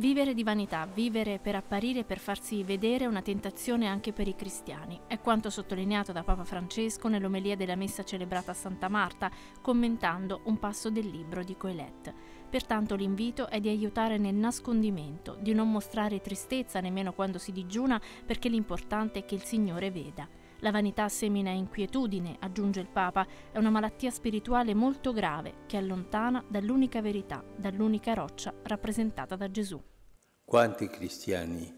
Vivere di vanità, vivere per apparire per farsi vedere è una tentazione anche per i cristiani. È quanto sottolineato da Papa Francesco nell'omelia della messa celebrata a Santa Marta, commentando un passo del libro di Coelette. Pertanto l'invito è di aiutare nel nascondimento, di non mostrare tristezza nemmeno quando si digiuna, perché l'importante è che il Signore veda. La vanità semina inquietudine, aggiunge il Papa, è una malattia spirituale molto grave che allontana dall'unica verità, dall'unica roccia rappresentata da Gesù. Quanti cristiani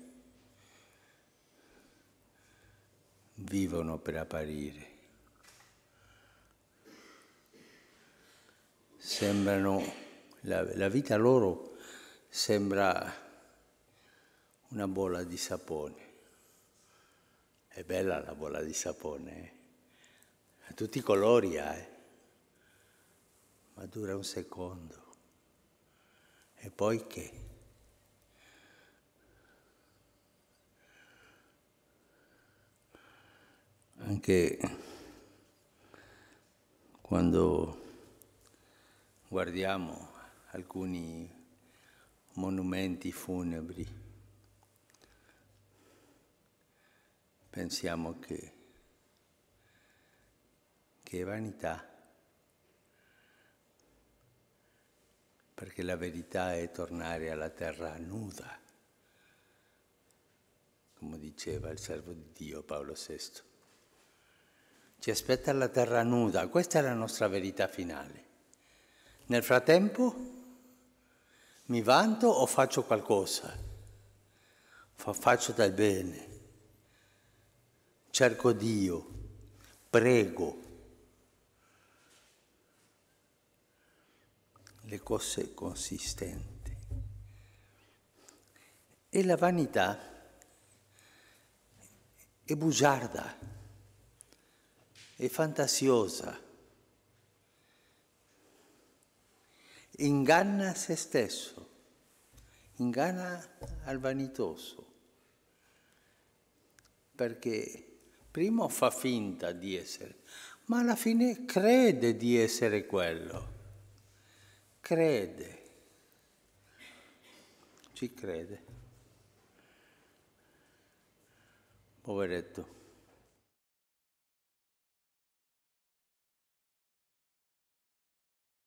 vivono per apparire? Sembrano, la, la vita loro sembra una bolla di sapone è bella la bolla di sapone, eh? a tutti i colori ha, eh? ma dura un secondo. E poi che? Anche quando guardiamo alcuni monumenti funebri, pensiamo che, che è vanità, perché la verità è tornare alla terra nuda, come diceva il servo di Dio Paolo VI. Ci aspetta la terra nuda, questa è la nostra verità finale. Nel frattempo mi vanto o faccio qualcosa? faccio del bene cerco Dio, prego. Le cose consistenti. E la vanità è bugiarda, è fantasiosa, inganna se stesso, inganna al vanitoso, perché Primo fa finta di essere, ma alla fine crede di essere quello. Crede. Ci crede. Poveretto.